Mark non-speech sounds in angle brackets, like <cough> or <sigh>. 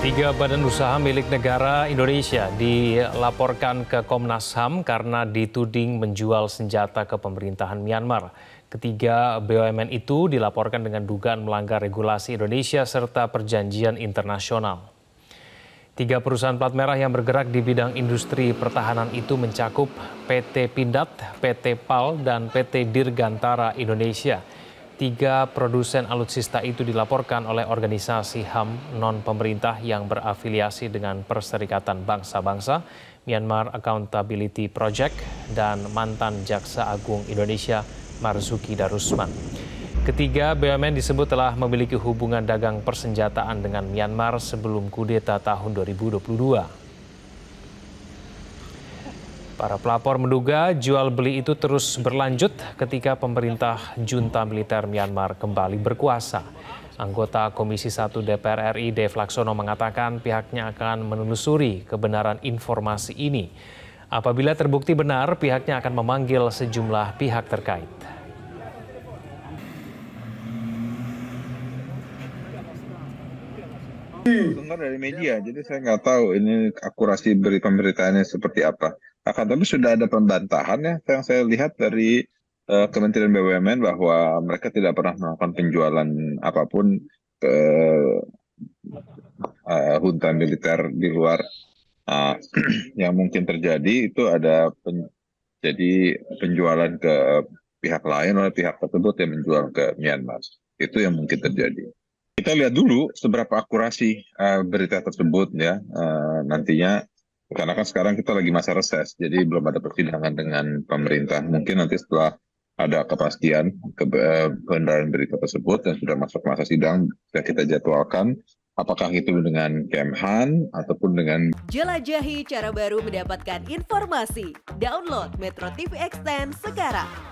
Tiga badan usaha milik negara Indonesia dilaporkan ke Komnas HAM karena dituding menjual senjata ke pemerintahan Myanmar. Ketiga BUMN itu dilaporkan dengan dugaan melanggar regulasi Indonesia serta perjanjian internasional. Tiga perusahaan plat merah yang bergerak di bidang industri pertahanan itu mencakup PT Pindad, PT PAL, dan PT Dirgantara Indonesia. Tiga produsen alutsista itu dilaporkan oleh organisasi HAM non-pemerintah yang berafiliasi dengan Perserikatan Bangsa-Bangsa, Myanmar Accountability Project, dan mantan Jaksa Agung Indonesia Marzuki Darusman. Ketiga, BUMN disebut telah memiliki hubungan dagang persenjataan dengan Myanmar sebelum kudeta tahun 2022. Para pelapor menduga jual beli itu terus berlanjut ketika pemerintah junta militer Myanmar kembali berkuasa. Anggota Komisi 1 DPR RI Dev Laksono mengatakan pihaknya akan menelusuri kebenaran informasi ini. Apabila terbukti benar, pihaknya akan memanggil sejumlah pihak terkait. dengar dari media, jadi saya nggak tahu ini akurasi beri pemberitaannya seperti apa akan tapi sudah ada pembantahan ya yang saya lihat dari uh, Kementerian BUMN bahwa mereka tidak pernah melakukan penjualan apapun ke uh, eh, hunta militer di luar uh, <clears throat> yang mungkin terjadi itu ada pen, jadi penjualan ke pihak lain oleh pihak tersebut yang menjual ke Myanmar itu yang mungkin terjadi kita lihat dulu seberapa akurasi uh, berita tersebut ya uh, nantinya karena kan sekarang kita lagi masa reses, jadi belum ada persidangan dengan pemerintah. Mungkin nanti setelah ada kepastian kebenaran eh, berita tersebut dan sudah masuk masa sidang, sudah kita jadwalkan. Apakah itu dengan Kemhan ataupun dengan... Jelajahi cara baru mendapatkan informasi. Download Metro TV Extend sekarang.